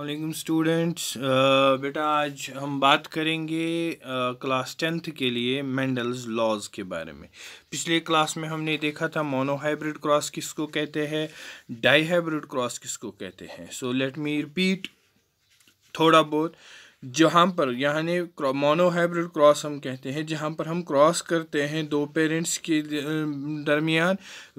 वालेकुम स्टूडेंट्स बेटा आज हम बात करेंगे क्लास टेंथ के लिए मेंडल्स लॉज के बारे में पिछले क्लास में हमने देखा था मोनोहाइब्रिड क्रॉस किसको कहते हैं डाईहाइब्रिड क्रॉस किसको कहते हैं सो लेट मी रिपीट थोड़ा बहुत जहाँ पर यानी मोनोहाइब्रिड क्रॉस हम कहते हैं जहाँ पर हम क्रॉस करते हैं दो पेरेंट्स के दरमियान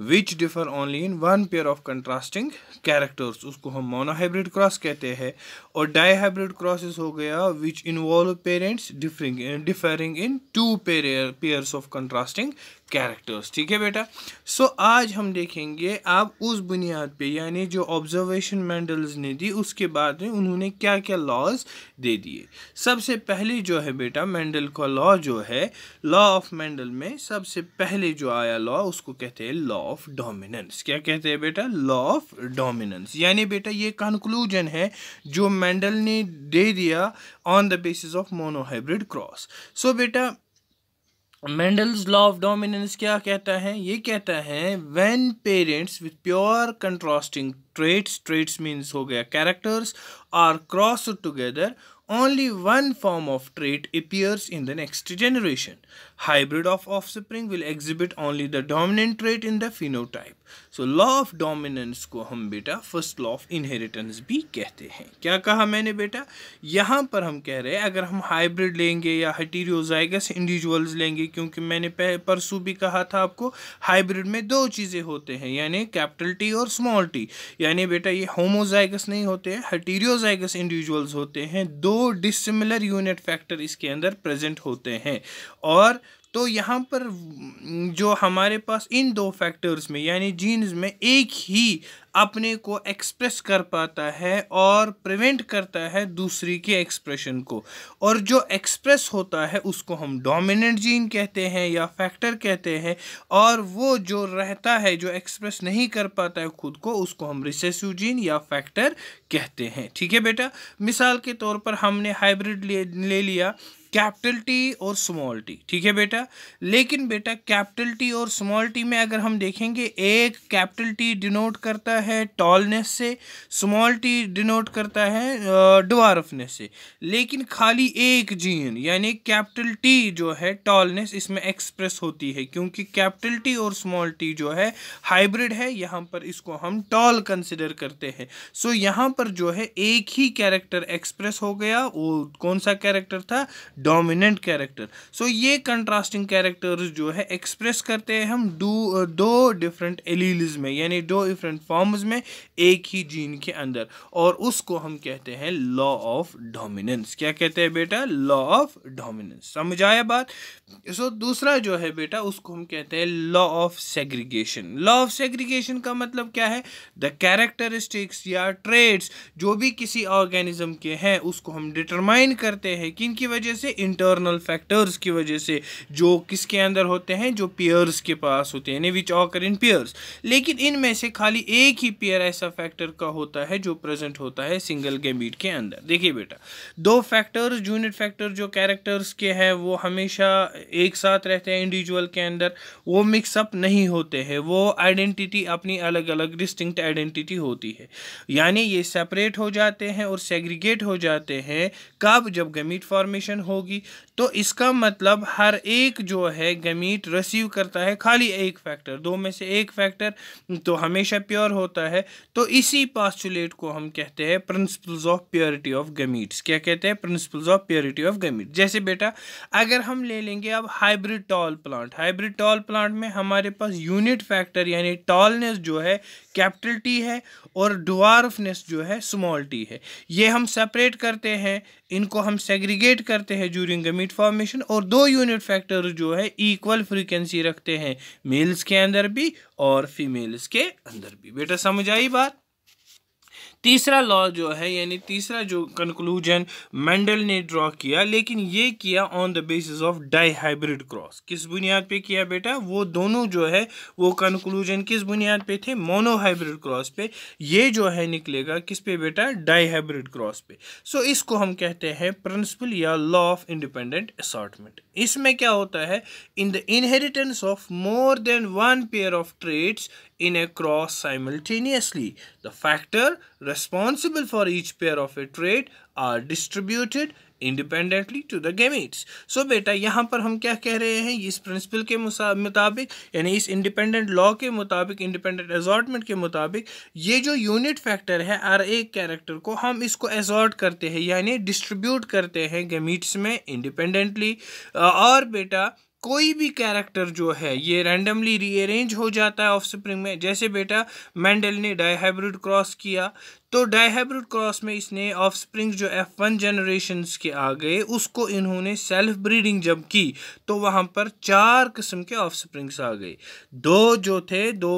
which differ only in one pair of contrasting characters उसको हम मोनोहाइब्रिड क्रॉस कहते हैं और डाईहाइब्रिड क्रॉसेस हो गया which involve parents differing differing in two pair pairs of contrasting characters ठीक है बेटा सो so, आज हम देखेंगे आप उस बुनियाद पे यानी जो ऑब्जर्वेशन मैंडल्स ने दी उसके बाद में उन्होंने क्या क्या लॉज दे दिए सबसे पहले जो है बेटा मैंडल का लॉ जो है लॉ ऑफ मैंडल में सबसे पहले जो आया लॉ उसको कहते हैं लॉ ऑफ डोमिनेंस क्या कहते हैं बेटा लॉ ऑफ डोमिनेंस यानी बेटा ये कंक्लूजन है जो मैंडल ने दे दिया on the basis of monohybrid cross so बेटा मेंडल्स लॉ ऑफ डोमिनेंस क्या कहता है ये कहता है when parents with pure contrasting traits traits means हो गया characters are cross together only one form of trait appears in the next generation. Hybrid of offspring will exhibit only the dominant trait in the phenotype. So law of dominance को हम बेटा first law of inheritance भी कहते हैं क्या कहा मैंने बेटा यहाँ पर हम कह रहे हैं अगर हम हाइब्रिड लेंगे या हटीरियोजाइगस इंडिविजुअल्स लेंगे क्योंकि मैंने परसों भी कहा था आपको हाइब्रिड में दो चीज़ें होते हैं यानी कैपिटल टी और स्मॉल टी यानी बेटा ये होमोजाइगस नहीं होते हैं हटीरियोजाइगस इंडिविजुअल्स होते हैं दो डिसिमिलर यूनिट फैक्टर इसके अंदर प्रेजेंट होते हैं और तो यहाँ पर जो हमारे पास इन दो फैक्टर्स में यानी जीन्स में एक ही अपने को एक्सप्रेस कर पाता है और प्रिवेंट करता है दूसरी के एक्सप्रेशन को और जो एक्सप्रेस होता है उसको हम डोमिनेंट जीन कहते हैं या फैक्टर कहते हैं और वो जो रहता है जो एक्सप्रेस नहीं कर पाता है खुद को उसको हम रिसेसिव जीन या फैक्टर कहते हैं ठीक है बेटा मिसाल के तौर पर हमने हाइब्रिड ले, ले लिया कैपिटल टी और स्मॉल टी ठीक है बेटा लेकिन बेटा कैपिटल टी और स्मॉल टी में अगर हम देखेंगे एक कैपिटल टी डिनोट करता है टॉलनेस से स्मॉल टी डिनोट करता है डवारफनेस से लेकिन खाली एक जीन यानी कैपिटल टी जो है टॉलनेस इसमें एक्सप्रेस होती है क्योंकि कैपिटल टी और स्मॉल टी जो है हाइब्रिड है यहाँ पर इसको हम टॉल कंसिडर करते हैं सो यहाँ पर जो है एक ही कैरेक्टर एक्सप्रेस हो गया वो कौन सा कैरेक्टर था डोमिनेंट कैरेक्टर सो ये कंट्रास्टिंग कैरेक्टर्स जो है एक्सप्रेस करते हैं हम दो दो डिफरेंट एलिल्स में यानी दो डिफरेंट फॉर्म्स में एक ही जीन के अंदर और उसको हम कहते हैं लॉ ऑफ डोमिनेंस क्या कहते हैं बेटा लॉ ऑफ डोमिनेंस समझ आया बात सो so, दूसरा जो है बेटा उसको हम कहते हैं law of segregation law of segregation का मतलब क्या है द कैरेक्टरिस्टिक्स या ट्रेड्स जो भी किसी ऑर्गेनिज्म के हैं उसको हम डिटरमाइन करते हैं किन की वजह से इंटरनल फैक्टर्स की वजह से जो किसके अंदर होते हैं जो पेयर्स के पास होते हैं यानी विच ऑकर इन पेयर्स लेकिन इनमें से खाली एक ही पेयर ऐसा फैक्टर का होता है जो प्रेजेंट होता है सिंगल गैमीट के अंदर देखिए बेटा दो फैक्टर्स यूनिट फैक्टर जो कैरेक्टर्स के हैं वो हमेशा एक साथ रहते हैं इंडिविजुअल के अंदर वो मिक्सअप नहीं होते हैं वो आइडेंटिटी अपनी अलग अलग डिस्टिंक्ट आइडेंटिटी होती है यानी ये सेपरेट हो जाते हैं और सेग्रीगेट हो जाते हैं कब जब गमीट फॉर्मेशन हो होगी तो इसका मतलब हर एक जो है गमीट रिसीव करता है खाली एक फैक्टर दो में से एक फैक्टर तो हमेशा प्योर होता है तो इसी पास्टुलेट को हम कहते हैं principles of purity of gametes क्या कहते हैं principles of purity of gamete जैसे बेटा अगर हम ले लेंगे अब hybrid tall plant hybrid tall plant में हमारे पास यूनिट फैक्टर यानी टॉलनेस जो है कैपिटल टी है और डुआरफनेस जो है स्मॉल टी है ये हम सेपरेट करते हैं इनको हम सेग्रीगेट करते हैं जूरिंग गमीट यूनिट फॉर्मेशन और दो यूनिट फैक्टर जो है इक्वल फ्रीक्वेंसी रखते हैं मेल्स के अंदर भी और फीमेल्स के अंदर भी बेटा समझ आई बात तीसरा लॉ जो है यानी तीसरा जो कंक्लूजन मेंडल ने ड्रॉ किया लेकिन ये किया on the basis of dihybrid cross किस बुनियाद पे किया बेटा वो दोनों जो है वो कंक्लूजन किस बुनियाद पे थे मोनो हाइब्रिड क्रॉस पे ये जो है निकलेगा किस पे बेटा डाई हाइब्रिड क्रॉस पे सो so, इसको हम कहते हैं प्रिंसिपल या लॉ ऑफ इंडिपेंडेंट असॉटमेंट इसमें क्या होता है in the inheritance of more than one pair of traits in a cross simultaneously. The factor responsible for each pair of a trait are distributed independently to the gametes so बेटा यहाँ पर हम क्या कह रहे हैं इस प्रिंसिपल के मुताबिक यानी इस इंडिपेंडेंट लॉ के मुताबिक इंडिपेंडेंट एजॉर्टमेंट के मुताबिक ये जो यूनिट फैक्टर है हर एक कैरेक्टर को हम इसको एजॉर्ट करते हैं यानी डिस्ट्रीब्यूट करते हैं गेमीट्स में इंडिपेंडेंटली और बेटा कोई भी कैरेक्टर जो है ये रैंडमली रीअरेंज हो जाता है ऑफ स्प्रिंग में जैसे बेटा मैंडल ने डाईहाइब्रिड क्रॉस किया तो डाईहाइब्रिड क्रॉस में इसने ऑफ स्प्रिंग जो एफ वन जनरेशन के आ गए उसको इन्होंने सेल्फ ब्रीडिंग जब की तो वहाँ पर चार किस्म के ऑफ स्प्रिंग्स आ गए दो जो थे दो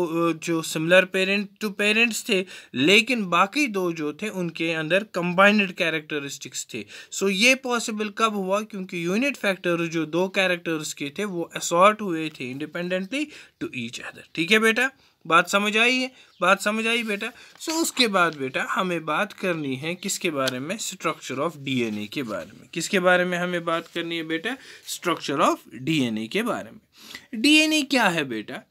जो सिमिलर पेरेंट टू पेरेंट्स थे लेकिन बाकी दो जो थे उनके अंदर कंबाइंड कैरेक्टरिस्टिक्स थे सो ये पॉसिबल कब हुआ क्योंकि यूनिट फैक्टर जो दो कैरेक्टर्स के थे वो असॉर्ट हुए थे इंडिपेंडेंटली टू ईच अदर ठीक है बेटा बात समझ आई है बात समझ आई बेटा सो so, उसके बाद बेटा हमें बात करनी है किसके बारे में स्ट्रक्चर ऑफ डीएनए के बारे में किसके बारे में हमें बात करनी है बेटा स्ट्रक्चर ऑफ डीएनए के बारे में डीएनए क्या है बेटा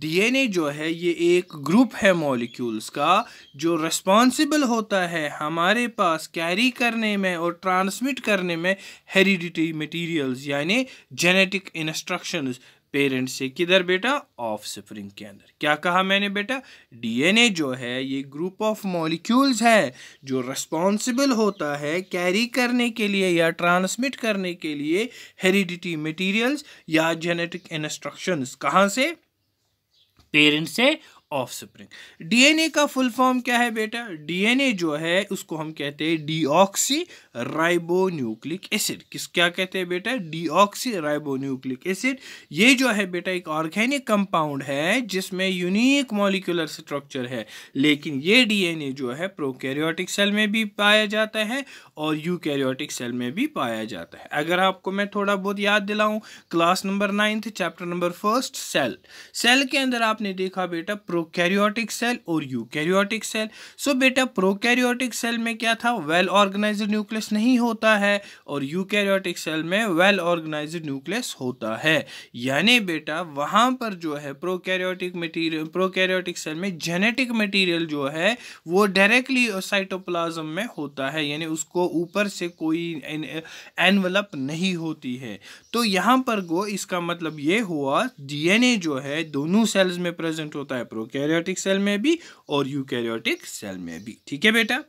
डीएनए जो है ये एक ग्रुप है मॉलिक्यूल्स का जो रिस्पॉन्सिबल होता है हमारे पास कैरी करने में और ट्रांसमिट करने में हेरिडिटी मटेरियल्स यानी जेनेटिक इंस्ट्रक्शंस पेरेंट्स से किधर बेटा ऑफ स्प्रिंग के अंदर क्या कहा मैंने बेटा डीएनए जो है ये ग्रुप ऑफ मॉलिक्यूल्स है जो रिस्पॉन्सिबल होता है कैरी करने के लिए या ट्रांसमिट करने के लिए हेरिडिटी मटेरियल्स या जेनेटिक इंस्ट्रक्शंस कहाँ से पेरेंट्स से ऑफ स्प्रिंग डीएनए का फुल फॉर्म क्या है बेटा डीएनए जो है उसको हम कहते हैं डीऑक्सी राइबोन्यूक्लिक एसिड किस क्या कहते हैं बेटा डीऑक्सी राइबोन्यूक्लिक एसिड ये जो है बेटा एक ऑर्गेनिक कंपाउंड है जिसमें यूनिक मॉलिकुलर स्ट्रक्चर है लेकिन ये डीएनए जो है प्रोकैरियोटिक सेल में भी पाया जाता है और यूकैरियोटिक सेल में भी पाया जाता है अगर आपको मैं थोड़ा बहुत याद दिलाऊँ class number ninth chapter number first cell cell के अंदर आपने देखा बेटा प्रो प्रोकैरियोटिक सेल और यूकैरियोटिक सेल सो बेटा प्रोकैरियोटिक सेल में क्या था वेल ऑर्गेनाइज्ड न्यूक्लियस नहीं होता है और यूकैरियोटिक सेल में वेल ऑर्गेनाइज्ड न्यूक्लियस होता है यानी बेटा वहाँ पर जो है प्रोकैरियोटिक मटीरियल प्रोकैरियोटिक सेल में जेनेटिक मटीरियल जो है वो डायरेक्टली साइटोप्लाज्म में होता है यानी उसको ऊपर से कोई एनवलप नहीं होती है तो यहाँ पर गो इसका मतलब ये हुआ डीएनए जो है दोनों सेल्स में प्रेजेंट होता है प्रोकैरियोटिक सेल में भी और यूकैरियोटिक सेल में भी ठीक है बेटा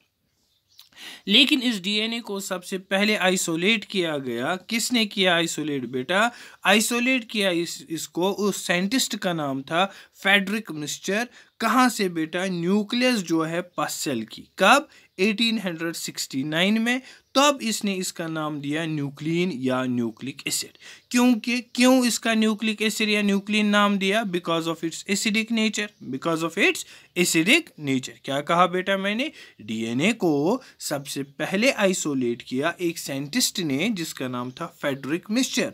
लेकिन इस डीएनए को सबसे पहले आइसोलेट किया गया किसने किया आइसोलेट बेटा आइसोलेट किया इस इसको उस साइंटिस्ट का नाम था फेडरिक मिस्टर कहाँ से बेटा न्यूक्लियस जो है पस सेल की कब 1869 में तब इसने इसका नाम दिया न्यूक्लिन या न्यूक्लिक एसिड क्योंकि क्यों इसका न्यूक्लिक एसिड या न्यूक्लिन नाम दिया because of its acidic nature because of its acidic nature क्या कहा बेटा मैंने डीएनए को सबसे पहले आइसोलेट किया एक साइंटिस्ट ने जिसका नाम था फेडरिक मिस्चर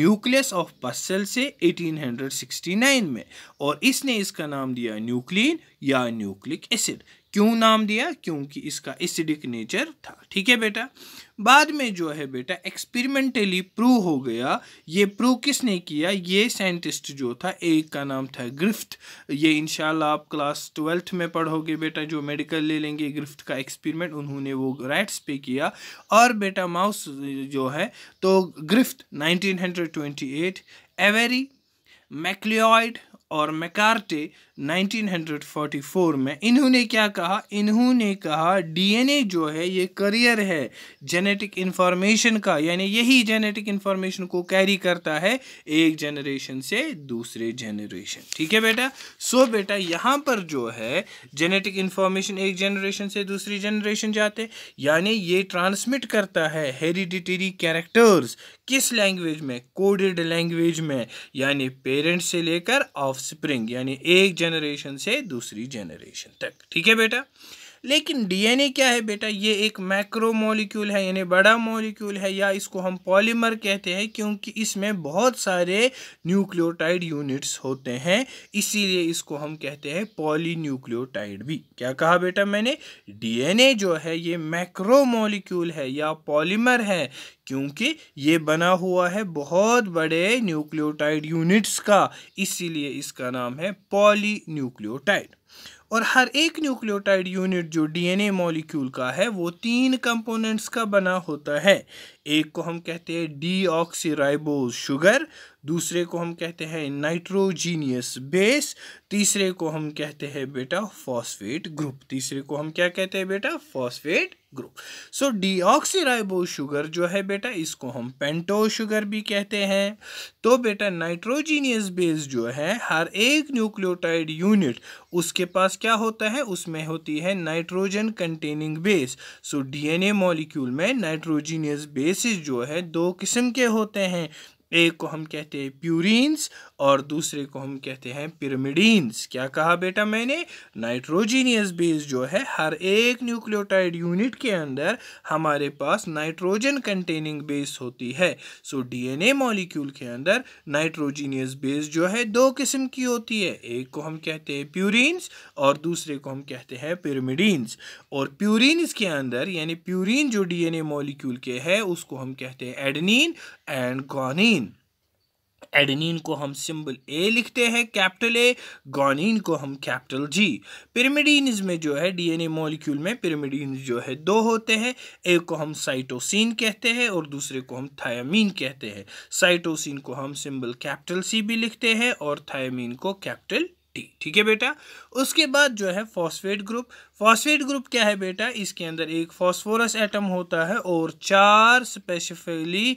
न्यूक्लियस ऑफ पसल से 1869 में और इसने इसका नाम दिया न्यूक्लिन या न्यूक्लिक एसिड क्यों नाम दिया क्योंकि इसका एसिडिक नेचर था ठीक है बेटा बाद में जो है बेटा एक्सपेरिमेंटली प्रूव हो गया ये प्रूव किसने किया ये साइंटिस्ट जो था एक का नाम था ग्रिफ्ट ये इंशाल्लाह आप क्लास ट्वेल्थ में पढ़ोगे बेटा जो मेडिकल ले लेंगे ग्रिफ्ट का एक्सपेरिमेंट उन्होंने वो राइट्स पे किया और बेटा माउस जो है तो ग्रिफ्ट एट एवेरी मैक्लियॉइड और मैकार्टे 1944 में इन्होंने क्या कहा इन्होंने कहा डीएनए जो है ये करियर है जेनेटिक इन्फॉर्मेशन का यानी यही जेनेटिक इन्फॉर्मेशन को कैरी करता है एक जनरेशन से दूसरे जनरेशन ठीक है बेटा सो so बेटा यहाँ पर जो है जेनेटिक इन्फॉर्मेशन एक जनरेशन से दूसरी जनरेशन जाते यानी ये ट्रांसमिट करता है हेरिडिटरी कैरेक्टर्स किस लैंग्वेज में कोडेड लैंग्वेज में यानी पेरेंट्स से लेकर ऑफ यानी एक जनरेशन से दूसरी जनरेशन तक ठीक है बेटा लेकिन डीएनए क्या है बेटा ये एक मैक्रो मॉलिक्यूल है यानी बड़ा मॉलिक्यूल है या इसको हम पॉलीमर कहते हैं क्योंकि इसमें बहुत सारे न्यूक्लियोटाइड यूनिट्स होते हैं इसीलिए इसको हम कहते हैं पॉलीन्यूक्लियोटाइड भी क्या कहा बेटा मैंने डीएनए जो है ये मैक्रो मॉलिक्यूल है या पॉलीमर है क्योंकि ये बना हुआ है बहुत बड़े न्यूक्लियोटाइड यूनिट्स का इसीलिए इसका नाम है पॉली न्यूक्लियोटाइड और हर एक न्यूक्लियोटाइड यूनिट जो डीएनए मॉलिक्यूल का है वो तीन कंपोनेंट्स का बना होता है एक को हम कहते हैं डी शुगर दूसरे को हम कहते हैं नाइट्रोजीनियस बेस तीसरे को हम कहते हैं बेटा फॉस्फेट ग्रुप तीसरे को हम क्या कहते हैं बेटा phosphate group so deoxyribo sugar जो है बेटा इसको हम पेंटो शुगर भी कहते हैं तो बेटा नाइट्रोजीनियस बेस जो है हर एक न्यूक्लियोटाइड यूनिट उसके पास क्या होता है उसमें होती है nitrogen containing base so DNA molecule में नाइट्रोजीनियस बेसिस जो है दो किस्म के होते हैं एक को हम कहते हैं प्यूरिन्स और दूसरे को हम कहते हैं पिरामिडीन्स क्या कहा बेटा मैंने नाइट्रोजीनियस बेस जो है हर एक न्यूक्लियोटाइड यूनिट के अंदर हमारे पास नाइट्रोजन कंटेनिंग बेस होती है सो डीएनए मॉलिक्यूल के अंदर नाइट्रोजीनियस बेस जो है दो किस्म की होती है एक को हम कहते हैं प्यूरिन्स और दूसरे को हम कहते हैं पिरामिडीन्स और प्यूरिन्स के अंदर यानी प्यूरिन जो डीएनए मॉलिक्यूल के है उसको हम कहते हैं एडनिन एंड गॉनिन एडनिन को हम सिंबल ए लिखते हैं कैपिटल ए गॉनिन को हम कैपिटल जी पिरामिडीन्स में जो है डीएनए मॉलिक्यूल में पिरामिडीन्स जो है दो होते हैं एक को हम साइटोसिन कहते हैं और दूसरे को हम थायामीन कहते हैं साइटोसिन को हम सिंबल कैपिटल सी भी लिखते हैं और थायामीन को कैपिटल टी ठीक है बेटा उसके बाद जो है फॉस्फेट ग्रुप फॉस्फेट ग्रुप क्या है बेटा इसके अंदर एक फॉस्फोरस एटम होता है और चार specifically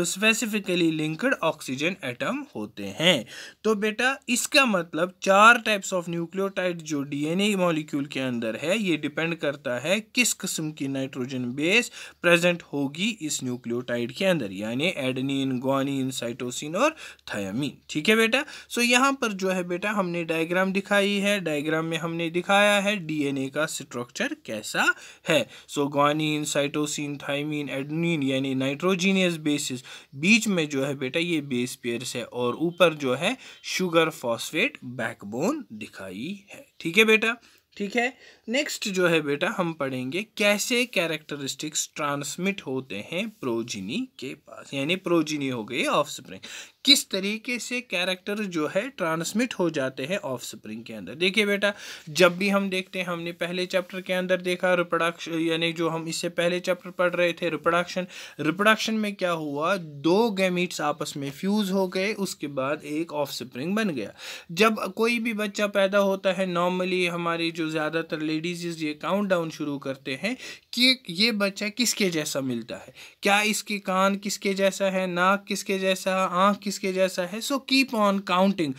specifically linked oxygen atom होते हैं तो बेटा इसका मतलब चार टाइप्स ऑफ न्यूक्लियोटाइड जो डीएनए मॉलिक्यूल के अंदर है ये डिपेंड करता है किस किस्म की नाइट्रोजन बेस प्रेजेंट होगी इस न्यूक्लियोटाइड के अंदर यानी एडनिन ग्वानिन साइटोसिन और थायमिन ठीक है बेटा सो यहाँ पर जो है बेटा हमने डायग्राम दिखाई है डायग्राम में हमने दिखाया है डीएनए का स्ट्रक्चर कैसा है so guanine cytosine thymine adenine यानी नाइट्रोजीनियस बेसिस बीच में जो है बेटा ये बेस पेयर्स है और ऊपर जो है शुगर फॉस्फेट बैकबोन दिखाई है ठीक है बेटा ठीक है नेक्स्ट जो है बेटा हम पढ़ेंगे कैसे कैरेक्टरिस्टिक्स ट्रांसमिट होते हैं प्रोजिनी के पास यानी प्रोजिनी हो गई ऑफ स्प्रिंग किस तरीके से कैरेक्टर जो है ट्रांसमिट हो जाते हैं ऑफ स्प्रिंग के अंदर देखिए बेटा जब भी हम देखते हैं हमने पहले चैप्टर के अंदर देखा रिप्रोडक्शन यानी जो हम इससे पहले चैप्टर पढ़ रहे थे रिप्रोडक्शन रिप्रोडक्शन में क्या हुआ दो गैमिट्स आपस में फ्यूज़ हो गए उसके बाद एक ऑफ स्प्रिंग बन गया जब कोई भी बच्चा पैदा होता है नॉर्मली हमारी जो ज़्यादातर लेडीज ये काउंट डाउन शुरू करते हैं कि ये बच्चा किसके जैसा मिलता है क्या इसके कान किसके जैसा है नाक किसके जैसा आँख किस इसके जैसा है सो कीप ऑन काउंटिंग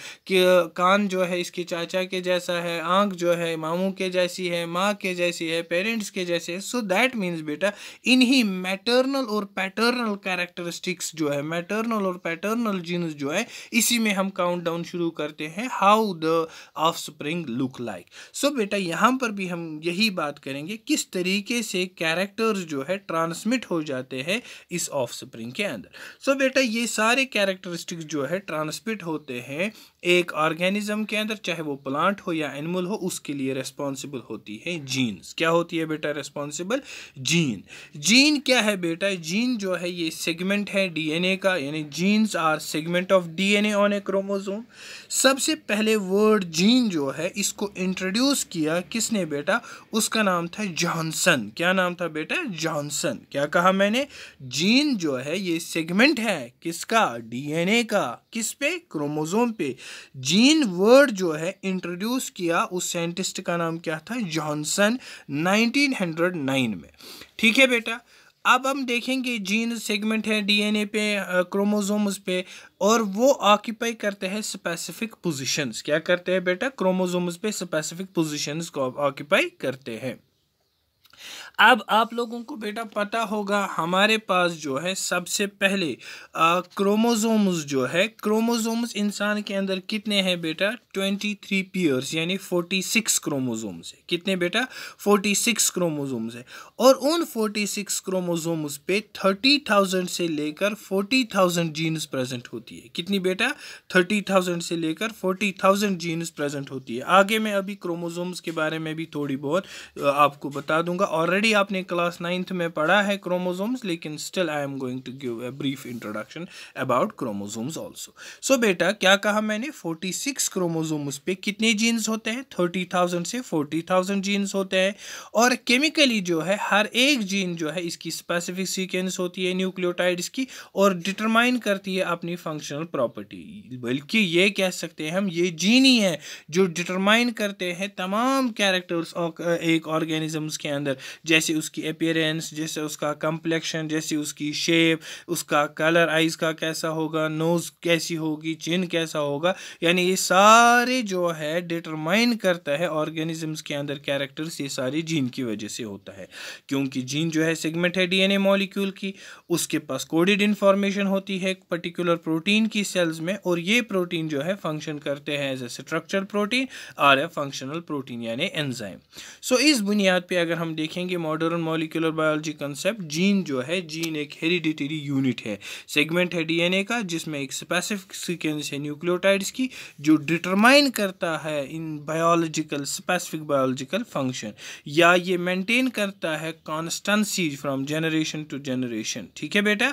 कान जो है इसके चाचा के जैसा है आंख जो है मामू के जैसी है माँ के जैसी है पेरेंट्स के जैसे है सो दैट मीन्स बेटा इन्हीं मैटर्नल और पैटर्नल कैरेक्टरिस्टिक्स जो है मैटर्नल और पैटर्नल जीन्स जो है इसी में हम काउंट डाउन शुरू करते हैं how the offspring look like so बेटा यहाँ पर भी हम यही बात करेंगे किस तरीके से कैरेक्टर्स जो है ट्रांसमिट हो जाते हैं इस ऑफ स्प्रिंग के अंदर सो so, बेटा ये सारे कैरेक्टर्स कैरेक्टरिस्टिक्स जो है ट्रांसमिट होते हैं एक ऑर्गेनिज्म के अंदर चाहे वो प्लांट हो या एनिमल हो उसके लिए रेस्पॉन्सिबल होती है जीन्स क्या होती है बेटा रेस्पॉन्सिबल जीन जीन क्या है बेटा जीन जो है ये सेगमेंट है डीएनए का यानी genes are segment of DNA on a chromosome सबसे पहले वर्ड जीन जो है इसको इंट्रोड्यूस किया किसने बेटा उसका नाम था जॉनसन क्या नाम था बेटा जॉनसन क्या कहा मैंने जीन जो है ये सेगमेंट है किसका डीएनए का किस पे क्रोमोजोम पे जीन वर्ड जो है इंट्रोड्यूस किया उस साइंटिस्ट का नाम क्या था जॉनसन 1909 में ठीक है बेटा अब हम देखेंगे जीन सेगमेंट है डीएनए पे क्रोमोसोम्स पे और वो ऑक्यूपाई करते हैं स्पेसिफिक पोजीशंस क्या करते हैं बेटा क्रोमोसोम्स पे स्पेसिफिक पोजीशंस को ऑक्यूपाई करते हैं अब आप लोगों को बेटा पता होगा हमारे पास जो है सबसे पहले क्रोमोसोम्स जो है क्रोमोजोम्स इंसान के अंदर कितने हैं बेटा ट्वेंटी थ्री पियर्स यानी फोर्टी सिक्स क्रोमोजोम्स है कितने बेटा फोर्टी सिक्स क्रोमोजोम्स है और उन फोर्टी सिक्स क्रोमोजोम्स पे थर्टी थाउजेंड से लेकर फोर्टी थाउजेंड जीन्स प्रेजेंट होती है कितनी बेटा थर्टी थाउजेंड से लेकर फोर्टी थाउजेंड जीन्स प्रेजेंट होती है आगे मैं अभी क्रोमोजोम्स के बारे में भी थोड़ी बहुत आपको बता दूंगा ऑलरेडी ऑलरेडी आपने क्लास नाइन्थ में पढ़ा है क्रोमोजोम्स लेकिन still I am going to give a brief introduction about chromosomes also so बेटा क्या कहा मैंने फोर्टी सिक्स क्रोमोजोम्स पे कितने जीन्स होते हैं थर्टी थाउजेंड से फोर्टी थाउजेंड जीन्स होते हैं और केमिकली जो है हर एक जीन जो है इसकी स्पेसिफिक सीक्वेंस होती है न्यूक्लियोटाइड्स की और डिटरमाइन करती है अपनी फंक्शनल प्रॉपर्टी बल्कि ये कह सकते हैं हम ये जीन ही है जो डिटरमाइन करते हैं तमाम कैरेक्टर्स एक ऑर्गेनिजम्स के अंदर जैसे जैसे उसकी अपेयरेंस जैसे उसका कम्प्लेक्शन जैसे उसकी शेप उसका कलर आइज़ का कैसा होगा नोज़ कैसी होगी चिन कैसा होगा यानी ये सारे जो है डिटरमाइन करता है ऑर्गेनिजम्स के अंदर कैरेक्टर्स ये सारे जीन की वजह से होता है क्योंकि जीन जो है सेगमेंट है डीएनए मॉलिक्यूल की उसके पास कोडिड इन्फॉर्मेशन होती है पर्टिकुलर प्रोटीन की सेल्स में और ये प्रोटीन जो है फंक्शन करते हैं एज ए स्ट्रक्चर प्रोटीन और ए फंक्शनल प्रोटीन यानी एनजाइम सो इस बुनियाद पर अगर हम देखेंगे modern molecular biology concept gene जो है जीन एक हेरिडिटरी यूनिट है सेगमेंट है डीएनए का जिसमें एक स्पेसिफिक सीक्वेंस है न्यूक्लियोटाइड्स की जो डिटरमाइन करता है इन बायोलॉजिकल स्पेसिफिक बायोलॉजिकल फंक्शन या ये मेंटेन करता है constancy from generation to generation ठीक है बेटा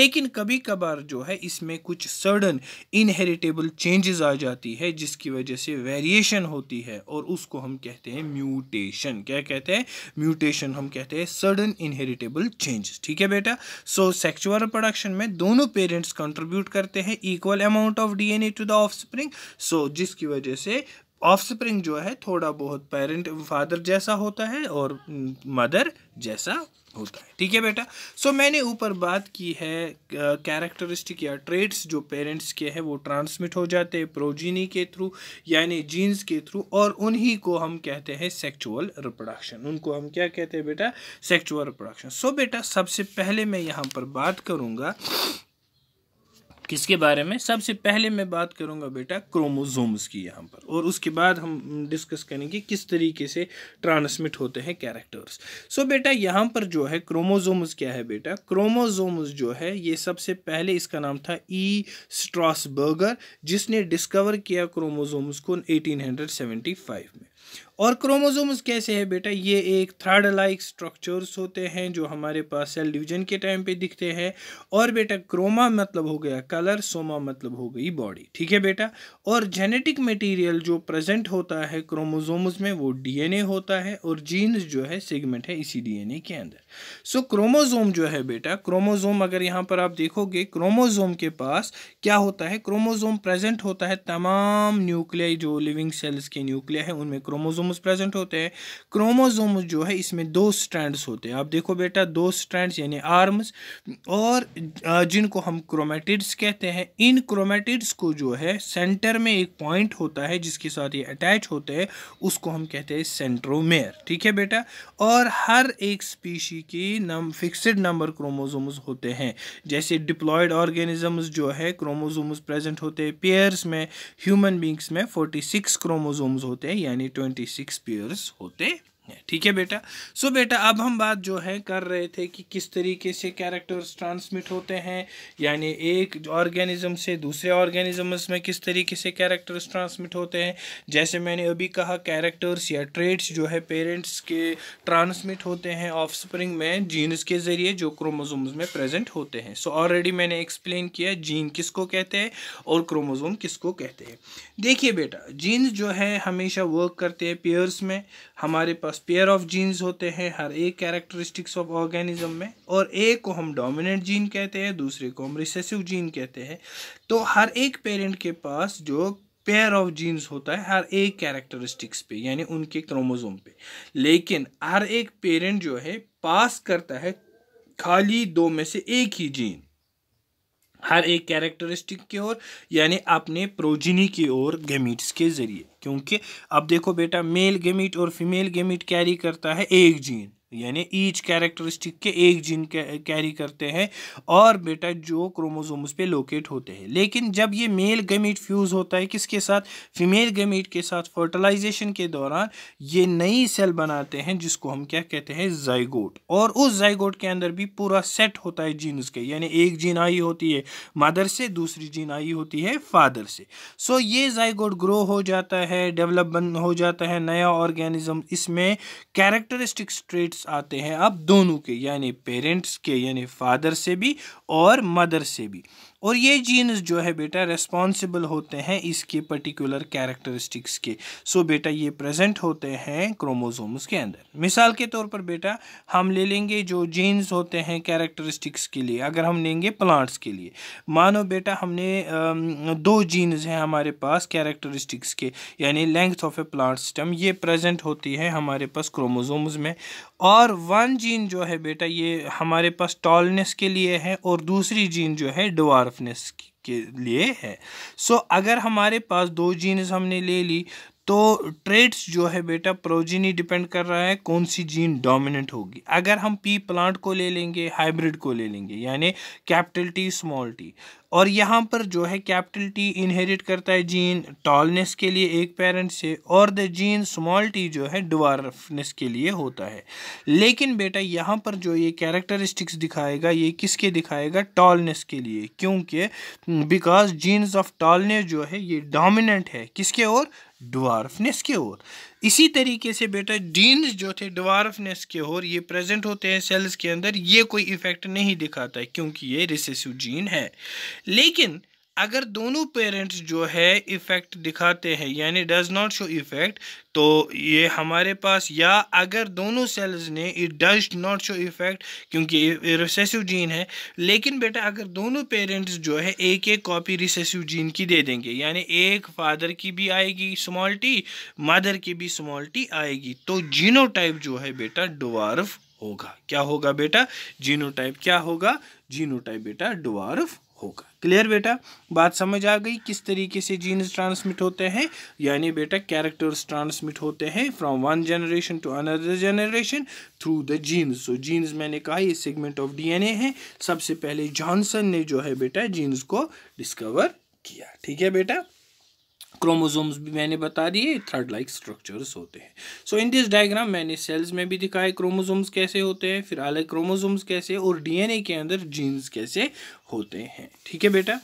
लेकिन कभी कभार जो है इसमें कुछ सडन इनहेरिटेबल चेंजेस आ जाती है जिसकी वजह से वेरिएशन होती है और उसको हम कहते हैं म्यूटेशन क्या कहते हैं म्यूटेशन हम कहते हैं सडन इनहेरिटेबल चेंज ठीक है बेटा सो सेक्चुअल प्रोडक्शन में दोनों पेरेंट्स कंट्रीब्यूट करते हैं equal amount of DNA to the offspring so जिसकी वजह से ऑफस्प्रिंग जो है थोड़ा बहुत पेरेंट फादर जैसा होता है और मदर mm, जैसा होता है ठीक है बेटा सो so, मैंने ऊपर बात की है कैरेक्टरिस्टिक या ट्रेड्स जो पेरेंट्स के हैं वो ट्रांसमिट हो जाते हैं प्रोजीनी के थ्रू यानी जीन्स के थ्रू और उन्हीं को हम कहते हैं सेक्चुअल रिप्रोडक्शन उनको हम क्या कहते हैं बेटा सेक्चुअल रिप्रोडक्शन सो so, बेटा सबसे पहले मैं यहाँ पर बात करूँगा किसके बारे में सबसे पहले मैं बात करूंगा बेटा क्रोमोजोम्स की यहाँ पर और उसके बाद हम डिस्कस करेंगे किस तरीके से ट्रांसमिट होते हैं कैरेक्टर्स सो so बेटा यहाँ पर जो है क्रोमोजोम्स क्या है बेटा क्रोमोजोम्स जो है ये सबसे पहले इसका नाम था ई e. स्ट्रॉसबर्गर जिसने डिस्कवर किया क्रोमोजोम्स को एटीन में और क्रोमोजोम्स कैसे है बेटा ये एक थर्ड लाइक स्ट्रक्चर्स होते हैं जो हमारे पास सेल डिवीजन के टाइम पे दिखते हैं और बेटा क्रोमा मतलब हो गया कलर सोमा मतलब हो गई बॉडी ठीक है बेटा और जेनेटिक मटेरियल जो प्रेजेंट होता है क्रोमोजोम्स में वो डीएनए होता है और जीन्स जो है सेगमेंट है इसी डी के अंदर सो so, क्रोमोजोम जो है बेटा क्रोमोजोम अगर यहाँ पर आप देखोगे क्रोमोजोम के पास क्या होता है क्रोमोजोम प्रेजेंट होता है तमाम न्यूक्लियाई जो लिविंग सेल्स के न्यूक्लिया है उनमें क्रोमोजोम क्रोमोसोम्स प्रेजेंट होते हैं क्रोमोसोम्स जो है इसमें दो स्ट्रैंड्स होते हैं आप देखो बेटा दो स्ट्रैंड्स यानी आर्म्स और जिनको हम क्रोमेटिड्स कहते हैं इन क्रोमेटिड्स को जो है सेंटर में एक पॉइंट होता है जिसके साथ ये अटैच होते हैं उसको हम कहते हैं सेंट्रोमेयर ठीक है बेटा और हर एक स्पीशी के नम फिक्सड नंबर क्रोमोजोम्स होते हैं जैसे डिप्लॉयड ऑर्गेनिजम्स जो है क्रोमोजोम्स प्रेजेंट होते हैं पेयर्स में ह्यूमन बींग्स में 46 क्रोमोजोम्स होते हैं यानी 26 सिक्स पेयर्स होते ठीक है बेटा सो बेटा अब हम बात जो है कर रहे थे कि किस तरीके से कैरेक्टर्स ट्रांसमिट होते हैं यानी एक ऑर्गेनिज्म से दूसरे ऑर्गेनिजम्स में किस तरीके से कैरेक्टर्स ट्रांसमिट होते हैं जैसे मैंने अभी कहा कैरेक्टर्स या ट्रेड्स जो है पेरेंट्स के ट्रांसमिट होते हैं ऑफस्प्रिंग में जीन्स के ज़रिए जो क्रोमोजोम्स में प्रेजेंट होते हैं सो so ऑलरेडी मैंने एक्सप्लेन किया जीन किसको कहते हैं और क्रोमोजोम किसको कहते हैं देखिए बेटा जीन्स जो है हमेशा वर्क करते हैं पेयर्स में हमारे पास पास पेयर ऑफ जीन्स होते हैं हर एक कैरेक्टरिस्टिक्स ऑफ ऑर्गेनिज्म में और एक को हम डोमिनेंट जीन कहते हैं दूसरे को हम रिसेसिव जीन कहते हैं तो हर एक पेरेंट के पास जो पेयर ऑफ जीन्स होता है हर एक कैरेक्टरिस्टिक्स पे यानी उनके क्रोमोजोम पे लेकिन हर एक पेरेंट जो है पास करता है खाली दो में से एक ही जीन हर एक कैरेक्टरिस्टिक की ओर यानी अपने प्रोजिनी की ओर गेमिट्स के ज़रिए क्योंकि अब देखो बेटा मेल गेमिट और फीमेल गेमिट कैरी करता है एक जीन यानी ईच कैरेक्टरिस्टिक के एक जीन कैरी करते हैं और बेटा जो क्रोमोजोम्स पे लोकेट होते हैं लेकिन जब ये मेल गमीट फ्यूज़ होता है किसके साथ फीमेल गमीट के साथ फर्टिलाइजेशन के दौरान ये नई सेल बनाते हैं जिसको हम क्या कहते हैं जाइगोट और उस जाइगोट के अंदर भी पूरा सेट होता है जीन्स के यानी एक जीन आई होती है मदर से दूसरी जीन आई होती है फादर से सो so, ये जाइगोट ग्रो हो जाता है डेवलप हो जाता है नया ऑर्गेनिज्म इसमें कैरेक्टरिस्टिक ट्रेट्स आते हैं अब दोनों के यानी पेरेंट्स के यानी फादर से भी और मदर से भी और ये जीन्स जो है बेटा रेस्पॉन्सिबल होते हैं इसके पर्टिकुलर कैरेक्टरिस्टिक्स के सो so, बेटा ये प्रेजेंट होते हैं क्रोमोसोम्स के अंदर मिसाल के तौर पर बेटा हम ले लेंगे जो जीन्स होते हैं कैरेक्टरिस्टिक्स के लिए अगर हम लेंगे प्लांट्स के लिए मानो बेटा हमने दो जीन्स हैं हमारे पास कैरेक्टरिस्टिक्स के यानी length of a plant system ये प्रेजेंट होती है हमारे पास क्रोमोजोम्स में और वन जीन जो है बेटा ये हमारे पास टॉलनेस के लिए है और दूसरी जीन जो है डोआर टर्फनेस के लिए है सो so, अगर हमारे पास दो जीन्स हमने ले ली तो ट्रेड्स जो है बेटा प्रोजीनी डिपेंड कर रहा है कौन सी जीन डोमिनेंट होगी अगर हम पी प्लांट को ले लेंगे हाइब्रिड को ले लेंगे यानी कैपिटल टी स्मॉल टी और यहाँ पर जो है कैपिटल टी इनहेरिट करता है जीन टॉलनेस के लिए एक पेरेंट से और द जीन स्मॉल टी जो है डुवारफनेस के लिए होता है लेकिन बेटा यहाँ पर जो ये कैरेक्टरिस्टिक्स दिखाएगा ये किसके दिखाएगा टॉलनेस के लिए क्योंकि बिकॉज जीन्स ऑफ टॉलनेस जो है ये डोमिनेंट है किसके और डुवारफनेस के ओर इसी तरीके से बेटा जीन्स जो थे डवारफनेस के और ये प्रेजेंट होते हैं सेल्स के अंदर ये कोई इफेक्ट नहीं दिखाता है क्योंकि ये रिसेसिव जीन है लेकिन अगर दोनों पेरेंट्स जो है इफ़ेक्ट दिखाते हैं यानी डज नॉट शो इफ़ेक्ट तो ये हमारे पास या अगर दोनों सेल्स ने it does not show effect क्योंकि रिसेसिव जीन है लेकिन बेटा अगर दोनों पेरेंट्स जो है एक एक कॉपी रिसेसिव जीन की दे देंगे यानी एक फादर की भी आएगी स्मॉल टी मदर की भी स्मॉल टी आएगी तो जीनो जो है बेटा डुवार्फ होगा क्या होगा बेटा जीनो क्या होगा जीनो बेटा डुवार्फ होगा क्लियर बेटा बात समझ आ गई किस तरीके से जीन्स ट्रांसमिट होते हैं यानी बेटा कैरेक्टर्स ट्रांसमिट होते हैं from one generation to another generation through the genes so genes मैंने कहा ये सेगमेंट ऑफ डीएनए है सबसे पहले जॉनसन ने जो है बेटा जीन्स को डिस्कवर किया ठीक है बेटा क्रोमोजोम्स भी मैंने बता दिए थर्ड लाइक स्ट्रक्चर्स होते हैं सो इन दिस डायग्राम मैंने सेल्स में भी दिखाए क्रोमोजोम्स कैसे होते हैं फिर अलग क्रोमोजोम्स कैसे और डीएनए के अंदर जीन्स कैसे होते हैं ठीक है बेटा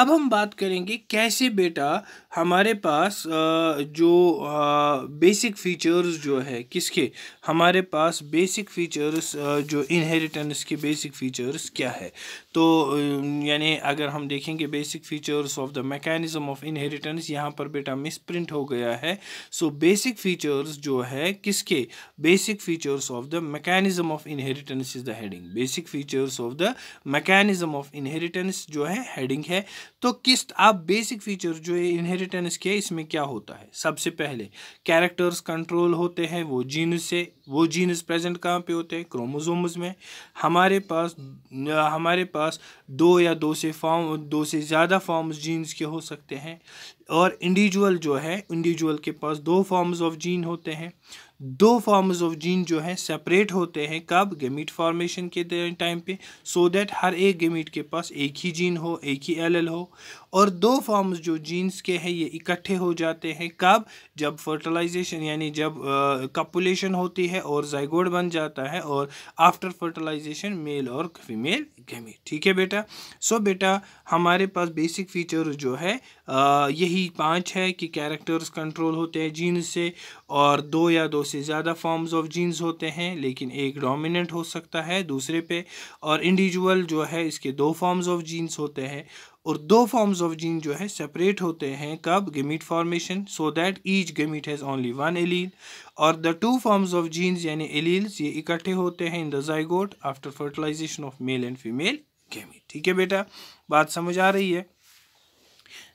अब हम बात करेंगे कैसे बेटा हमारे पास जो बेसिक फीचर्स जो है किसके हमारे पास बेसिक फीचर्स जो इनहेरिटेंस के बेसिक फीचर्स क्या है तो यानी अगर हम देखेंगे basic features of the mechanism of inheritance यहाँ पर बेटा मिसप्रिंट हो गया है सो बेसिक फीचर्स जो है किसके basic features of the mechanism of inheritance is the heading basic features of the mechanism of inheritance जो है हेडिंग है तो किस्त आप बेसिक फीचर जो है इनहेरिटेंस के इसमें क्या होता है सबसे पहले कैरेक्टर्स कंट्रोल होते हैं वो जीनस से वो जीन्स प्रेजेंट कहाँ पे होते हैं क्रोमोजोम्स में हमारे पास हमारे पास दो या दो से फॉर्म दो से ज़्यादा फॉर्म्स जीन्स के हो सकते हैं और इंडिविजुअल जो है इंडिविजुअल के पास दो फॉर्म्स ऑफ जीन होते हैं दो फॉर्म्स ऑफ जीन जो हैं सेपरेट होते हैं कब गेमिट फॉर्मेशन के टाइम पे सो so दैट हर एक गेमिट के पास एक ही जीन हो एक ही एलएल हो और दो फॉर्म्स जो जीन्स के हैं ये इकट्ठे हो जाते हैं कब जब फर्टिलाइजेशन यानी जब कपुलेशन होती है और जाइगोड बन जाता है और आफ्टर फर्टिलाइजेशन मेल और फीमेल गेमिट ठीक है बेटा सो so बेटा हमारे पास बेसिक फीचर जो है यही पांच है कि कैरेक्टर्स कंट्रोल होते हैं जीन्स से और दो या दो से ज़्यादा फॉर्म्स ऑफ जीन्स होते हैं लेकिन एक डोमिनेंट हो सकता है दूसरे पे और इंडिविजुअल जो है इसके दो फॉर्म्स ऑफ जीन्स होते हैं और दो फॉर्म्स ऑफ जीन जो है सेपरेट होते हैं कब gamete formation so that each gamete has only one allele और the two forms of genes यानी एलील्स ये इकट्ठे होते हैं in the zygote after fertilization of male and female gamete ठीक है बेटा बात समझ आ रही है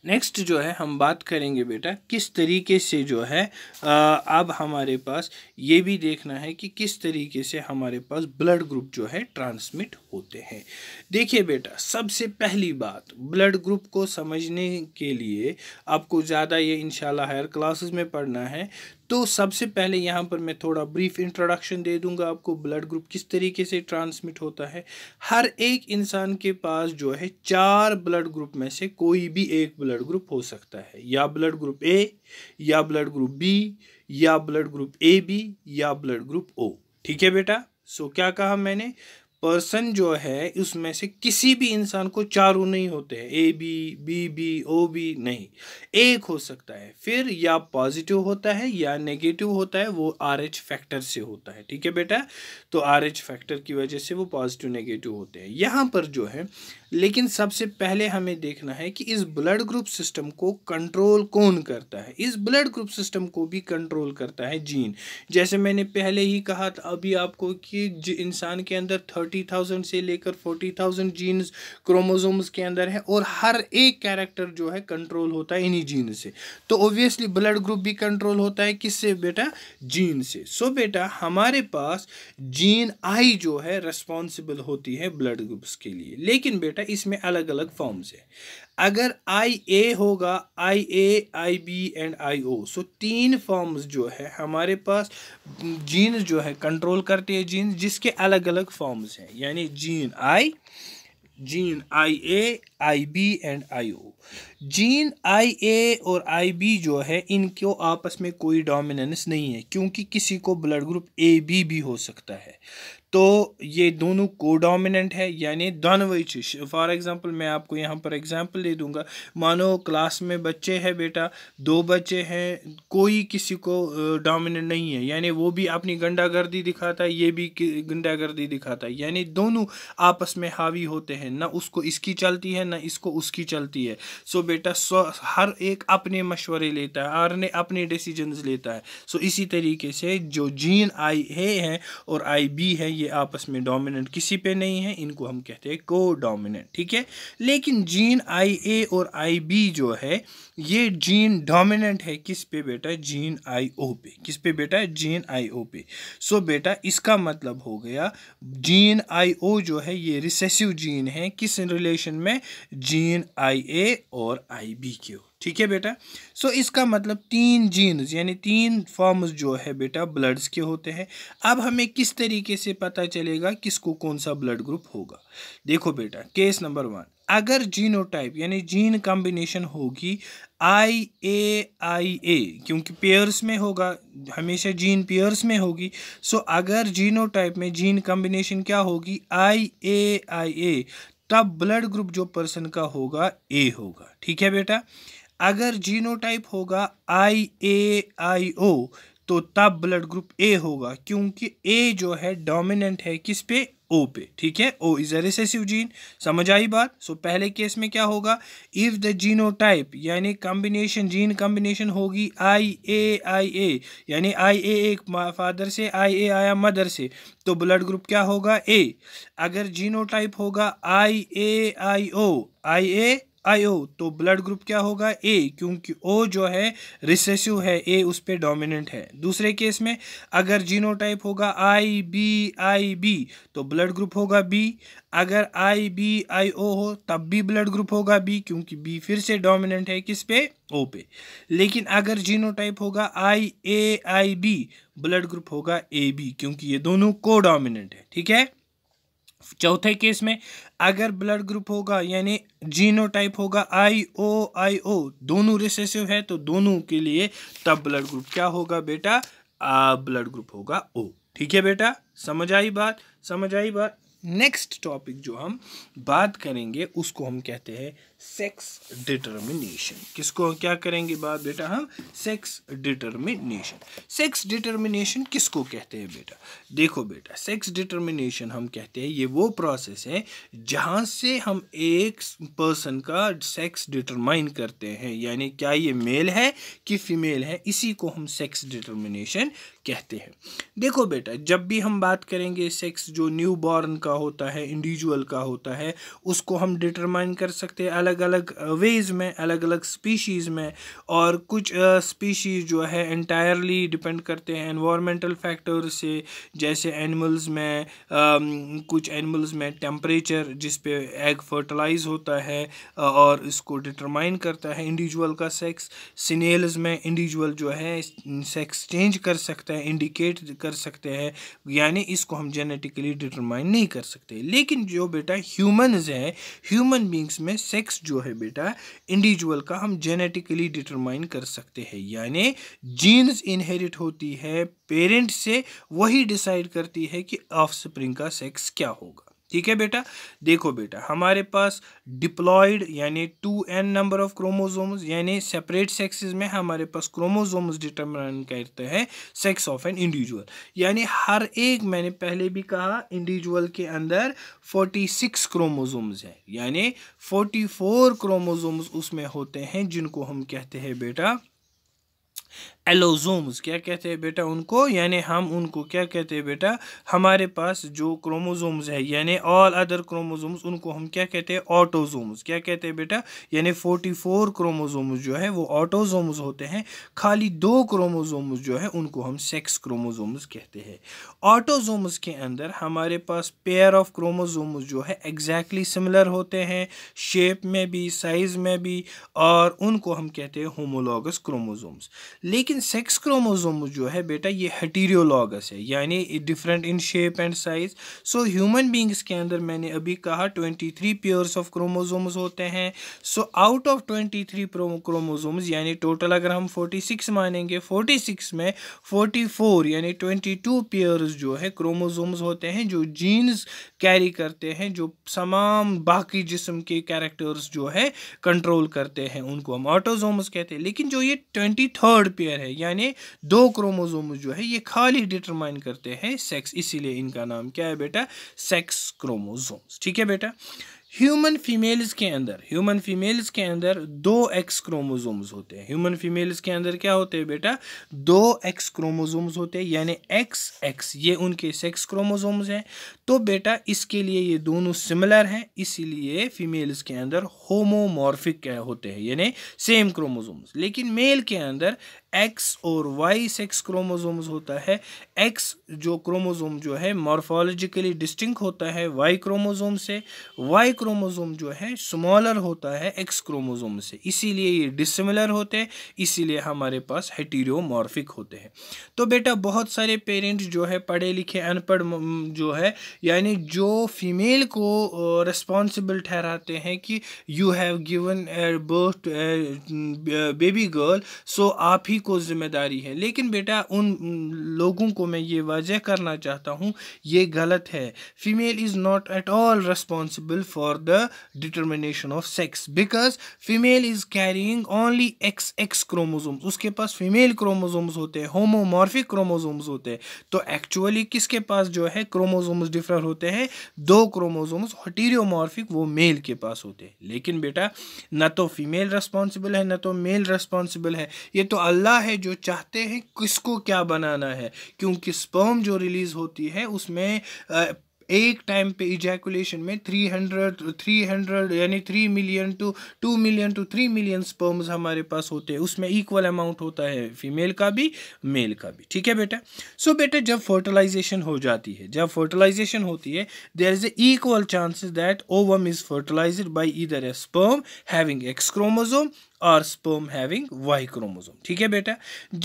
नेक्स्ट जो है हम बात करेंगे बेटा किस तरीके से जो है अब हमारे पास ये भी देखना है कि किस तरीके से हमारे पास ब्लड ग्रुप जो है ट्रांसमिट होते हैं देखिए बेटा सबसे पहली बात ब्लड ग्रुप को समझने के लिए आपको ज़्यादा ये इनशाला हायर क्लासेस में पढ़ना है तो सबसे पहले यहाँ पर मैं थोड़ा ब्रीफ इंट्रोडक्शन दे दूंगा आपको ब्लड ग्रुप किस तरीके से ट्रांसमिट होता है हर एक इंसान के पास जो है चार ब्लड ग्रुप में से कोई भी एक ब्लड ग्रुप हो सकता है या ब्लड ग्रुप ए या ब्लड ग्रुप बी या ब्लड ग्रुप ए बी या ब्लड ग्रुप ओ ठीक है बेटा सो so, क्या कहा मैंने पर्सन जो है उसमें से किसी भी इंसान को चारों नहीं होते हैं A B B B O B नहीं एक हो सकता है फिर या पॉजिटिव होता है या नेगेटिव होता है वो आर एच फैक्टर से होता है ठीक है बेटा तो आर एच फैक्टर की वजह से वो पॉजिटिव नेगेटिव होते हैं यहाँ पर जो है लेकिन सबसे पहले हमें देखना है कि इस ब्लड ग्रुप सिस्टम को कंट्रोल कौन करता है इस ब्लड ग्रुप सिस्टम को भी कंट्रोल करता है जीन जैसे मैंने पहले ही कहा था अभी आपको कि इंसान के अंदर थर्टी थाउजेंड से लेकर फोर्टी थाउजेंड जीन्स क्रोमोजोम्स के अंदर है और हर एक कैरेक्टर जो है कंट्रोल होता है इन्हीं जीन से तो ओबियसली ब्लड ग्रुप भी कंट्रोल होता है किससे बेटा जीन से सो so, बेटा हमारे पास जीन आई जो है रिस्पॉन्सिबल होती है ब्लड ग्रुप्स के लिए लेकिन बेटा बेटा इसमें अलग अलग फॉर्म्स है अगर आई ए होगा I A I B and I ओ सो तीन फॉर्म्स जो है हमारे पास जीन्स जो है कंट्रोल करते हैं जीन्स जिसके अलग अलग फॉर्म्स हैं यानी gene I gene I A I B and I O gene I A और आई बी जो है इनको आपस में कोई डोमिनेंस नहीं है क्योंकि किसी को ब्लड ग्रुप ए बी भी हो सकता है तो ये दोनों कोडोमिनेंट है यानी दोनों चीज फॉर एग्ज़ाम्पल मैं आपको यहाँ पर एग्ज़ाम्पल दे दूँगा मानो क्लास में बच्चे हैं बेटा दो बच्चे हैं कोई किसी को डोमिनेंट नहीं है यानी वो भी अपनी गंडागर्दी दिखाता है ये भी गंडागर्दी दिखाता है यानी दोनों आपस में हावी होते हैं ना उसको इसकी चलती है ना इसको उसकी चलती है सो बेटा सो हर एक अपने मशवरे लेता है हर ने अपने डिसीजन लेता है सो इसी तरीके से जो जीन आई ए है और आई बी है ये आपस में डोमिनेंट किसी पे नहीं है इनको हम कहते हैं को डोमिनेंट ठीक है लेकिन जीन आई ए और आई बी जो है ये जीन डोमिनेंट है किस पे बेटा जीन आई ओ पे किस पे बेटा जीन आई ओ पे सो so बेटा इसका मतलब हो गया जीन आई ओ जो है ये रिसेसिव जीन है किस रिलेशन में जीन आई ए और आई बी के ठीक है बेटा सो so, इसका मतलब तीन जीन्स यानी तीन फॉर्म्स जो है बेटा ब्लड्स के होते हैं अब हमें किस तरीके से पता चलेगा किसको कौन सा ब्लड ग्रुप होगा देखो बेटा केस नंबर वन अगर जीनोटाइप यानी जीन कॉम्बिनेशन होगी आई ए आई ए क्योंकि पेयर्स में होगा हमेशा जीन पेयर्स में होगी सो अगर जीनोटाइप में जीन कॉम्बिनेशन क्या होगी आई ए आई ए तब ब्लड ग्रुप जो पर्सन का होगा ए होगा ठीक है बेटा अगर जीनोटाइप होगा आई ए आई ओ तो तब ब्लड ग्रुप ए होगा क्योंकि ए जो है डोमिनेंट है किस पे ओ पे ठीक है O is a recessive gene समझ आई बात सो so, पहले केस में क्या होगा इफ द जीनोटाइप यानी कॉम्बिनेशन जीन कॉम्बिनेशन होगी आई ए आई ए यानी आई ए एक फादर से आई ए आया मदर से तो ब्लड ग्रुप क्या होगा ए अगर जीनोटाइप होगा आई ए आई ओ आई ए आयो तो ब्लड ग्रुप क्या होगा ए क्योंकि ओ जो है रिसेसिव है ए उस पर डोमिनेंट है दूसरे केस में अगर जीनोटाइप होगा आई बी आई बी तो ब्लड ग्रुप होगा बी अगर आई बी आई ओ हो तब भी ब्लड ग्रुप होगा बी क्योंकि बी फिर से डोमिनेंट है किस पे ओ पे लेकिन अगर जीनोटाइप होगा I A I B blood group होगा ए बी क्योंकि ये दोनों को डोमिनेंट है ठीक है चौथे केस में अगर ब्लड ग्रुप होगा यानी जीनोटाइप होगा आई ओ आई ओ दोनों रिसेसिव है तो दोनों के लिए तब ब्लड ग्रुप क्या होगा बेटा ब्लड ग्रुप होगा ओ ठीक है बेटा समझ आई बात समझ आई बात नेक्स्ट टॉपिक जो हम बात करेंगे उसको हम कहते हैं सेक्स डिटर्मिनेशन किसको क्या करेंगे बात बेटा हम सेक्स डिटर्मिनेशन सेक्स डिटर्मिनेशन किसको कहते हैं बेटा देखो बेटा सेक्स डिटर्मिनेशन हम कहते हैं ये वो प्रोसेस है जहाँ से हम एक पर्सन का सेक्स डिटरमाइन करते हैं यानी क्या ये मेल है कि फीमेल है इसी को हम सेक्स डिटर्मिनेशन कहते हैं देखो बेटा जब भी हम बात करेंगे सेक्स जो न्यू बॉर्न का होता है इंडिविजुअल का होता है उसको हम डिटरमाइन कर सकते हैं अलग अलग वेज में अलग अलग स्पीशीज़ में और कुछ स्पीशीज़ जो है इंटायरली डिपेंड करते हैं इन्वामेंटल फैक्टर से जैसे एनिमल्स में uh, कुछ एनिमल्स में टेम्परेचर जिसपे एग फर्टिलाइज होता है और इसको डिटरमाइन करता है इंडिविजुअल का सेक्स सिनेल्स में इंडिविजुअल जो है सेक्स चेंज कर सकता है इंडिकेट कर सकते हैं यानी इसको हम जेनेटिकली डिटरमाइन नहीं कर सकते लेकिन जो बेटा ह्यूमंस हैं ह्यूमन बींग्स में सेक्स सेक्स जो है बेटा इंडिविजुअल का हम जेनेटिकली डिटरमाइन कर सकते हैं यानी जीन्स इनहेरिट होती है पेरेंट से वही डिसाइड करती है कि ऑफ का सेक्स क्या होगा ठीक है बेटा देखो बेटा हमारे पास डिप्लॉयड यानी two N number of chromosomes यानी सेपरेट सेक्सेस में हमारे पास क्रोमोजोम्स डिटरमिन करते हैं सेक्स ऑफ एन इंडिविजुअल यानी हर एक मैंने पहले भी कहा इंडिविजुअल के अंदर 46 क्रोमोजोम्स हैं यानी 44 क्रोमोजोम्स उसमें होते हैं जिनको हम कहते हैं बेटा एलोजोम्स क्या कहते हैं बेटा उनको यानी हम उनको क्या कहते हैं बेटा हमारे पास जो क्रोमोजोम्स है यानी ऑल अदर क्रोमोजोम्स उनको हम क्या कहते हैं ऑटोजोम्स क्या कहते हैं बेटा यानी फोर्टी फोर क्रोमोजोम्स जो है वो ऑटोजोम्स होते हैं खाली दो क्रोमोजोम्स जो है उनको हम सेक्स क्रोमोजोम्स कहते हैं ऑटोजोम्स के अंदर हमारे पास पेयर ऑफ क्रोमोजोम्स जो है एग्जैक्टली सिमिलर होते हैं शेप में भी साइज़ में भी और उनको हम कहते हैं होमोलॉगस क्रोमोजोम्स लेकिन सेक्स क्रोमोजोम जो है बेटा ये हटीरियोलॉगस है यानी different in shape and size so human beings के अंदर मैंने अभी कहा twenty three pairs of chromosomes होते हैं so out of twenty three chromosomes यानी टोटल अगर हम फोर्टी सिक्स मानेंगे फोर्टी सिक्स में फोर्टी फोर यानी ट्वेंटी टू पेयर्स जो है क्रोमोजोम्स होते हैं जो जीन्स कैरी करते हैं जो तमाम बाकी जिसम के कैरेक्टर्स जो है कंट्रोल करते हैं उनको हम ऑटोजोम्स कहते हैं लेकिन जो ये ट्वेंटी थर्ड थर्ड पेयर है यानी दो क्रोमोजोम जो है ये खाली डिटरमाइन करते हैं सेक्स इसीलिए इनका नाम क्या है बेटा सेक्स क्रोमोजोम्स ठीक है बेटा ह्यूमन फीमेल्स के अंदर ह्यूमन फीमेल्स के अंदर दो एक्स क्रोमोजोम्स होते हैं ह्यूमन फीमेल्स के अंदर क्या होते हैं बेटा दो एक्स क्रोमोजोम्स होते हैं यानी एक्स एक्स ये उनके सेक्स क्रोमोजोम्स हैं तो बेटा इसके लिए ये दोनों सिमिलर हैं इसीलिए फीमेल्स के अंदर होमोमॉर्फिक होते हैं यानी सेम क्रोमोजोम्स लेकिन मेल के अंदर एक्स और वाई सेक्स क्रोमोजोम्स होता है एक्स जो क्रोमोजोम जो है मॉर्फोलॉजिकली डिस्टिंक होता है वाई क्रोमोजोम से वाई क्रोमोजोम जो है स्मॉलर होता है एक्स क्रोमोजोम से इसीलिए ये डिसिमिलर होते हैं इसीलिए हमारे पास हेटीरियोमॉर्फिक होते हैं तो बेटा बहुत सारे पेरेंट्स जो है पढ़े लिखे अनपढ़ जो है यानी जो फीमेल को रिस्पॉन्सिबल ठहराते हैं कि you have given birth baby girl so आप ही को जिम्मेदारी है लेकिन बेटा उन लोगों को मैं ये वाजह करना चाहता हूँ ये गलत है female is not at all responsible for for the determination of sex because female is carrying only XX chromosomes उसके पास female chromosomes होते हैं homomorphic chromosomes होते हैं तो actually किसके पास जो है chromosomes differ होते हैं दो chromosomes heteromorphic वो male के पास होते हैं लेकिन बेटा ना तो female responsible है ना तो male responsible है ये तो अल्लाह है जो चाहते हैं किसको क्या बनाना है क्योंकि स्पर्म जो रिलीज होती है उसमें एक टाइम पे इजैकुलेशन में थ्री हंड्रेड थ्री हंड्रेड यानी three million two two million two three million sperms हमारे पास होते हैं उसमें इक्वल अमाउंट होता है फीमेल का भी मेल का भी ठीक है बेटा सो so, बेटा जब फर्टिलाइजेशन हो जाती है जब फर्टिलाइजेशन होती है there is equal equal chances that ovum is fertilized by either a sperm having X और स्पर्म हैविंग वाई क्रोमोजोम ठीक है बेटा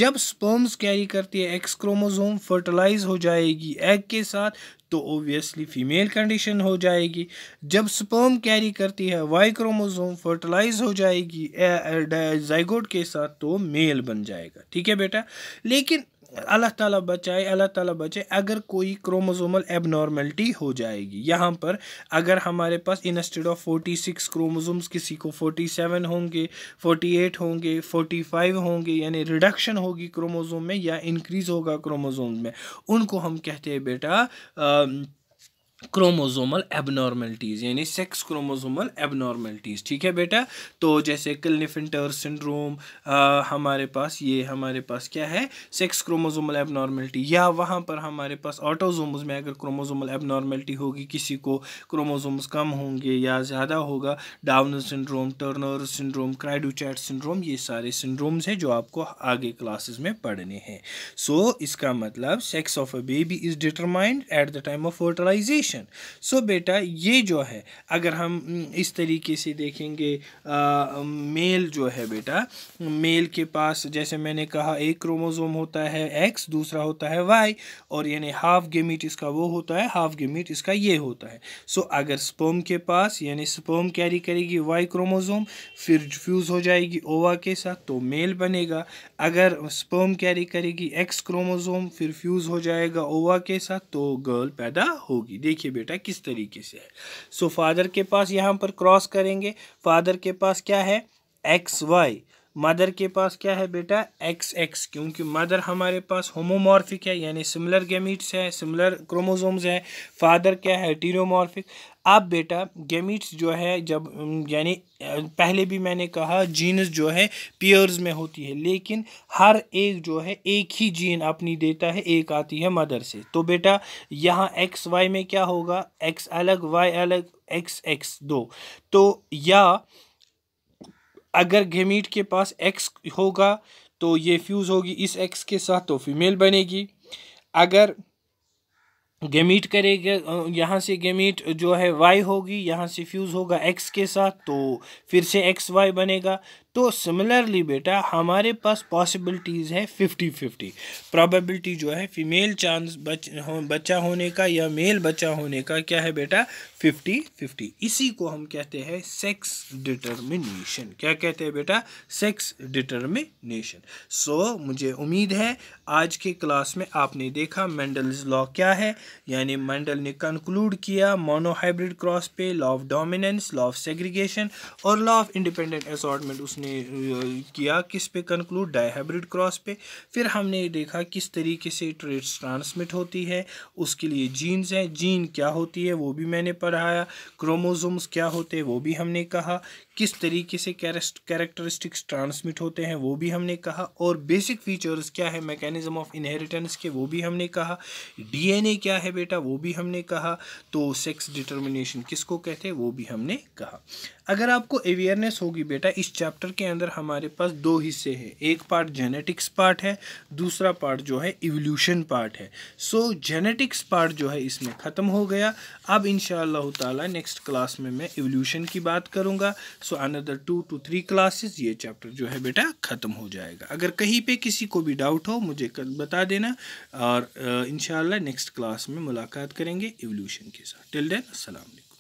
जब स्पर्म्स कैरी करती है एक्स क्रोमोजोम फर्टिलाइज हो जाएगी एग के साथ तो ओबियसली फीमेल कंडीशन हो जाएगी जब स्पर्म कैरी करती है वाई क्रोमोजोम फर्टिलाइज हो जाएगी जाइगोड के साथ तो मेल बन जाएगा ठीक है बेटा लेकिन अल्लाह ताला बचाए अल्लाह ताला बचाए अगर कोई क्रोमोजोमल एबनॉर्मेलिटी हो जाएगी यहाँ पर अगर हमारे पास instead of forty six chromosomes किसी को फोर्टी सेवन होंगे फोर्टी एट होंगे फोर्टी फाइव होंगे यानी रिडक्शन होगी क्रोमोजोम में या इंक्रीज़ होगा क्रोमोजोम में उनको हम कहते हैं बेटा आ, क्रोमोजोमल एबनॉर्मेलिटीज़ यानी सेक्स क्रोमोजोमल एबनॉर्मेलिटीज़ ठीक है बेटा तो जैसे क्लिनिफिनटर सिंड्रोम हमारे पास ये हमारे पास क्या है सेक्स क्रोमोजोमल एबनॉर्मेलिटी या वहाँ पर हमारे पास ऑटोजोमस में अगर क्रोमोजोमल एबनॉर्मेलिटी होगी किसी को क्रोमोजोम्स कम होंगे या ज़्यादा होगा down syndrome Turner syndrome cri du chat syndrome ये सारे सिंड्रोम्स हैं जो आपको आगे क्लासेज में पढ़ने हैं सो so, इसका मतलब sex of a baby is determined at the time of fertilization action so बेटा ये जो है अगर हम इस तरीके से देखेंगे आ, मेल जो है बेटा मेल के पास जैसे मैंने कहा एक क्रोमोजोम होता है एक्स दूसरा होता है वाई और यानी हाफ गेमिट इसका वो होता है हाफ गेमिट इसका ये होता है सो so, अगर स्पर्म के पास यानी स्पर्म कैरी करेगी वाई क्रोमोजोम फिर फ्यूज़ हो जाएगी ओवा के साथ तो मेल बनेगा अगर स्पर्म कैरी करेगी एक्स क्रोमोजोम फिर फ्यूज़ हो जाएगा ओवा के साथ तो गर्ल पैदा होगी देखिए देखिए बेटा किस तरीके से है सो so, फादर के पास यहाँ पर क्रॉस करेंगे फादर के पास क्या है एक्स वाई मदर के पास क्या है बेटा एक्स एक्स क्योंकि मदर हमारे पास होमोमॉर्फिक है यानी सिमिलर गेमिट्स है सिमिलर क्रोमोजोम्स है फादर क्या है टीरोमॉर्फिक अब बेटा गेमिट्स जो है जब यानी पहले भी मैंने कहा जीनस जो है पेयर्स में होती है लेकिन हर एक जो है एक ही जीन अपनी देता है एक आती है मदर से तो बेटा यहाँ एक्स वाई में क्या होगा एक्स अलग वाई अलग एक्स एक्स दो तो या अगर गेमीट के पास एक्स होगा तो ये फ्यूज़ होगी इस एक्स के साथ तो फीमेल बनेगी अगर गेमीट करेगा यहाँ से गेमीट जो है वाई होगी यहाँ से फ्यूज़ होगा एक्स के साथ तो फिर से एक्स वाई बनेगा तो सिमिलरली बेटा हमारे पास पॉसिबिलिटीज़ है फिफ्टी फिफ्टी प्रॉबेबिलिटी जो है फीमेल चांस बच हो, बच्चा होने का या मेल बच्चा होने का क्या है बेटा फिफ्टी फिफ्टी इसी को हम कहते हैं सेक्स डिटर्मिनेशन क्या कहते हैं बेटा सेक्स डिटर्मिनेशन सो मुझे उम्मीद है आज के क्लास में आपने देखा मेंडल्स लॉ क्या है यानी मैंडल ने कंक्लूड किया मोनोहाइब्रिड क्रॉस पे law of dominance law of segregation और लॉ ऑफ इंडिपेंडेंट असॉटमेंट उसने उसने किया किस पे कंक्लूड डायहाइब्रिड क्रॉस पे फिर हमने देखा किस तरीके से ट्रेड्स ट्रांसमिट होती है उसके लिए जीन्स हैं जीन क्या होती है वो भी मैंने पढ़ाया क्रोमोजोम्स क्या होते हैं वो भी हमने कहा किस तरीके से कैरेक्टरिस्टिक्स ट्रांसमिट होते हैं वो भी हमने कहा और बेसिक फीचर्स क्या है मैकेनिज्म ऑफ इनहेरिटेंस के वो भी हमने कहा डीएनए क्या है बेटा वो भी हमने कहा तो सेक्स डिटर्मिनेशन किसको कहते हैं वो भी हमने कहा अगर आपको अवेयरनेस होगी बेटा इस चैप्टर के अंदर हमारे पास दो हिस्से हैं एक पार्ट जेनेटिक्स पार्ट है दूसरा पार्ट जो है इवोल्यूशन पार्ट है सो so, जेनेटिक्स पार्ट जो है इसमें ख़त्म हो गया अब इन ताला नेक्स्ट क्लास में मैं इवोल्यूशन की बात करूँगा so another two two three classes ये चैप्टर जो है बेटा ख़त्म हो जाएगा अगर कहीं पर किसी को भी डाउट हो मुझे बता देना और इन नेक्स्ट क्लास में मुलाकात करेंगे इवोल्यूशन के साथ टिल देन असल